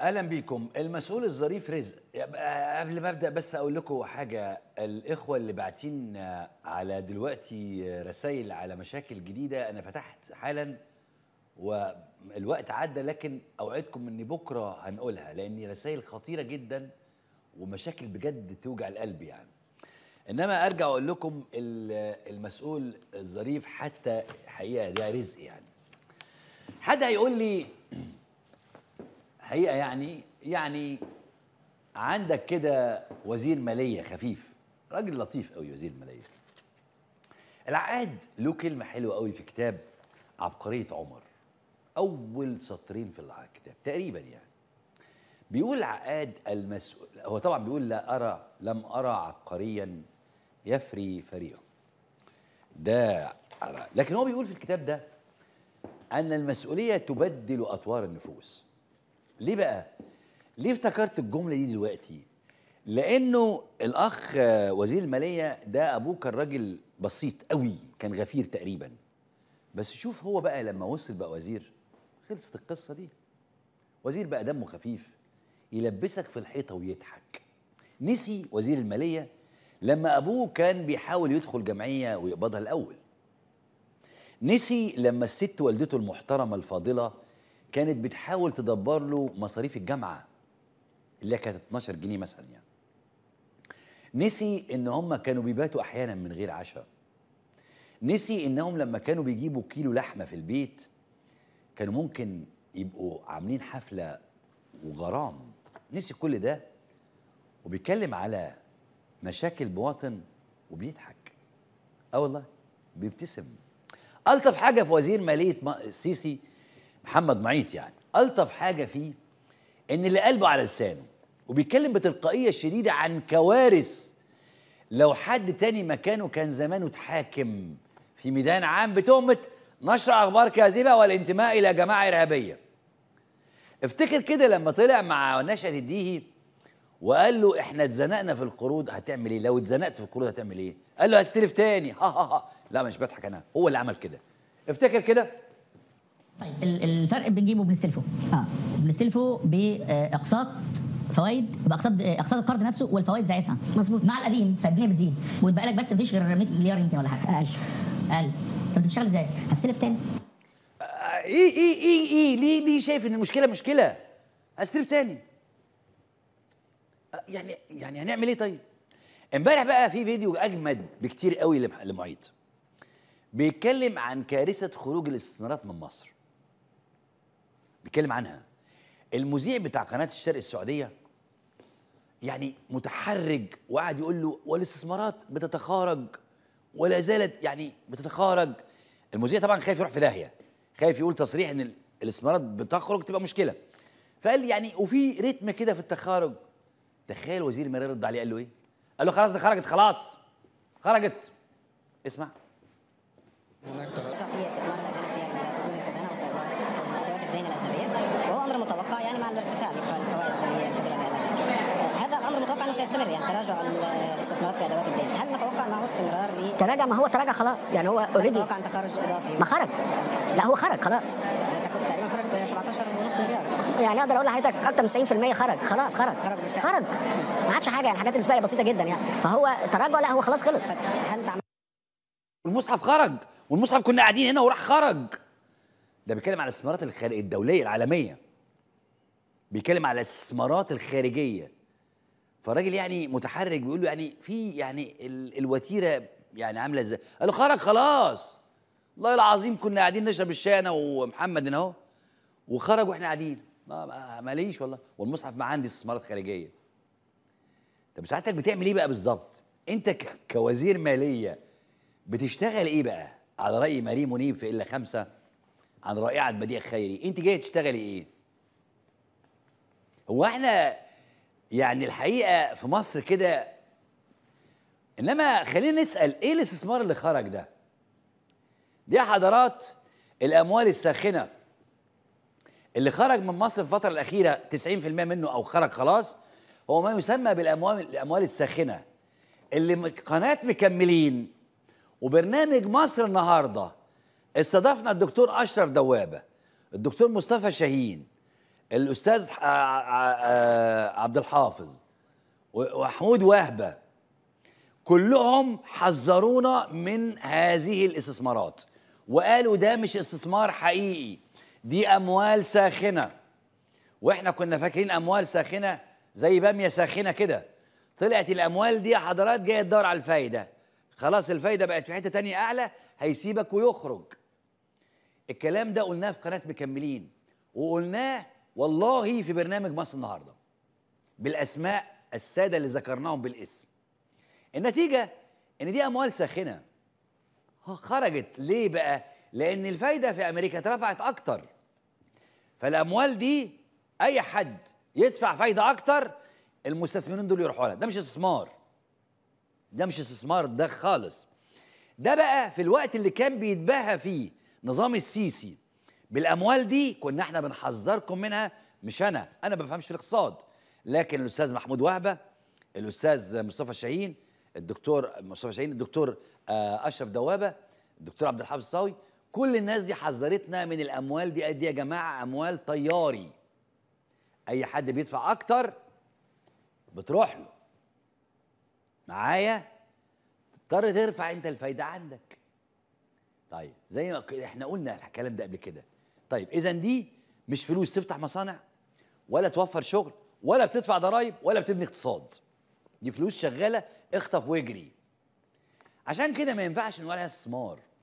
اهلا بيكم المسؤول الظريف رزق قبل ما ابدا بس اقول لكم حاجه الاخوه اللي باعتين آه، على دلوقتي آه، رسائل على مشاكل جديده انا فتحت حالا والوقت عدى لكن اوعدكم ان بكره هنقولها لان رسائل خطيره جدا ومشاكل بجد توجع القلب يعني انما ارجع اقول لكم المسؤول الظريف حتى حقيقه ده رزق يعني حد هيقول لي حقيقه يعني يعني عندك كده وزير ماليه خفيف راجل لطيف قوي وزير الماليه العقاد له كلمه حلوه قوي في كتاب عبقريه عمر اول سطرين في الكتاب تقريبا يعني بيقول العقاد المسؤول هو طبعا بيقول لا ارى لم ارى عبقريا يفري فريقه ده لكن هو بيقول في الكتاب ده ان المسؤوليه تبدل اطوار النفوس ليه بقى؟ ليه افتكرت الجمله دي دلوقتي؟ لانه الاخ وزير الماليه ده ابوه كان راجل بسيط قوي كان غفير تقريبا بس شوف هو بقى لما وصل بقى وزير خلصت القصه دي وزير بقى دمه خفيف يلبسك في الحيطه ويضحك نسي وزير الماليه لما ابوه كان بيحاول يدخل جمعيه ويقبضها الاول نسي لما الست والدته المحترمه الفاضله كانت بتحاول تدبر له مصاريف الجامعه اللي كانت 12 جنيه مثلا يعني نسي ان هم كانوا بيباتوا احيانا من غير عشاء نسي انهم لما كانوا بيجيبوا كيلو لحمه في البيت كانوا ممكن يبقوا عاملين حفله وغرام نسي كل ده وبيتكلم على مشاكل مواطن وبيضحك اه والله بيبتسم الطف حاجه في وزير ماليه السيسي محمد معيط يعني الطف حاجه فيه ان اللي قلبه على لسانه وبيتكلم بتلقائيه شديده عن كوارث لو حد تاني مكانه كان زمانه اتحاكم في ميدان عام بتهمه نشر اخبار كاذبه والانتماء الى جماعه ارهابيه افتكر كده لما طلع مع نشأة الديهي وقال له احنا اتزنقنا في القروض هتعمل ايه لو اتزنقت في القروض هتعمل ايه قال له هستلف تاني ها ها ها لا مش بضحك انا هو اللي عمل كده افتكر كده طيب الفرق بنجيبه وبنستلفه اه بنستلفه باقساط فوائد باقساط اقساط القرض نفسه والفوائد بتاعتها مظبوط مع القديم فالدنيا بتزيد ويبقى لك بس مفيش غير 100 مليار يمكن ولا حاجه اقل اقل طب انت بتشتغل ازاي؟ هستلف تاني آه، ايه ايه ايه ايه ليه ليه شايف ان المشكله مشكله؟ هستلف تاني آه، يعني يعني هنعمل ايه طيب؟ امبارح بقى في فيديو اجمد بكتير قوي لمعيط بيتكلم عن كارثه خروج الاستثمارات من مصر بيتكلم عنها المذيع بتاع قناه الشرق السعوديه يعني متحرج وقعد يقول له والاستثمارات بتتخارج ولا زالت يعني بتتخارج المذيع طبعا خايف يروح في داهيه خايف يقول تصريح ان الاستثمارات بتخرج تبقى مشكله فقال يعني وفي ريتم كده في التخارج تخيل وزير الماليه رد عليه قال له ايه؟ قال له خلاص دي خرجت خلاص خرجت اسمع الامر متوقع يعني مع الارتفاع الفوائد اللي هذا الامر متوقع انه سيستمر يعني تراجع الاستثمارات في ادوات الدين، هل نتوقع معه استمرار ل تراجع ما هو تراجع خلاص يعني هو اوريدي تتوقع ان تخرج اضافي ما خرج لا هو خرج خلاص آه، تقريبا خرج ب 17.5 مليار يعني اقدر اقول لحضرتك اكثر من 90% خرج خلاص خرج خرج خرج ما عادش حاجه يعني حاجات اللي بسيطه جدا يعني فهو تراجع لا هو خلاص خلص هل المصحف خرج والمصحف كنا قاعدين هنا وراح خرج ده بيتكلم على الاستثمارات الخارجيه الدوليه العالميه بيتكلم على الاستثمارات الخارجيه فالراجل يعني متحرك بيقول له يعني في يعني ال الوتيره يعني عامله ازاي؟ قال له خرج خلاص والله العظيم كنا قاعدين نشرب الشاي انا ومحمد هنا اهو وخرج واحنا قاعدين ما ماليش والله والمصحف ما عندي استثمارات خارجيه طب ساعتك بتعمل ايه بقى بالظبط؟ انت كوزير ماليه بتشتغل ايه بقى؟ على راي ماري منيب في الا خمسه عن رائعه بديع خيري انت جاي تشتغلي ايه؟ هو احنا يعني الحقيقه في مصر كده انما خلينا نسال ايه الاستثمار اللي خرج ده دي حضرات الاموال الساخنه اللي خرج من مصر في الفتره الاخيره 90% منه او خرج خلاص هو ما يسمى بالاموال الاموال الساخنه اللي قناه مكملين وبرنامج مصر النهارده استضفنا الدكتور اشرف دوابه الدكتور مصطفى شاهين الاستاذ عبد الحافظ وحمود وهبه كلهم حذرونا من هذه الاستثمارات وقالوا ده مش استثمار حقيقي دي اموال ساخنه واحنا كنا فاكرين اموال ساخنه زي باميه ساخنه كده طلعت الاموال دي يا حضرات جايه تدور على الفايده خلاص الفايده بقت في حته تانية اعلى هيسيبك ويخرج الكلام ده قلناه في قناه مكملين وقلناه والله في برنامج مصر النهارده بالاسماء الساده اللي ذكرناهم بالاسم النتيجه ان دي اموال ساخنه خرجت ليه بقى لان الفايده في امريكا اترفعت اكتر فالاموال دي اي حد يدفع فايده اكتر المستثمرين دول يروحوا لها ده مش استثمار ده مش استثمار ده خالص ده بقى في الوقت اللي كان بيتباهى فيه نظام السيسي بالاموال دي كنا احنا بنحذركم منها مش انا انا ما بفهمش الاقتصاد لكن الاستاذ محمود وهبه الاستاذ مصطفى شاهين الدكتور مصطفى شاهين الدكتور آه، اشرف دوابه الدكتور عبد الحافظ الصاوي كل الناس دي حذرتنا من الاموال دي قد إيه يا جماعه اموال طياري اي حد بيدفع اكتر بتروح له معايا تضطر ترفع انت الفايده عندك طيب زي ما احنا قلنا الكلام ده قبل كده طيب اذا دي مش فلوس تفتح مصانع ولا توفر شغل ولا بتدفع ضرائب ولا بتبني اقتصاد دي فلوس شغاله اخطف واجري عشان كده ما ينفعش نقول عليها استثمار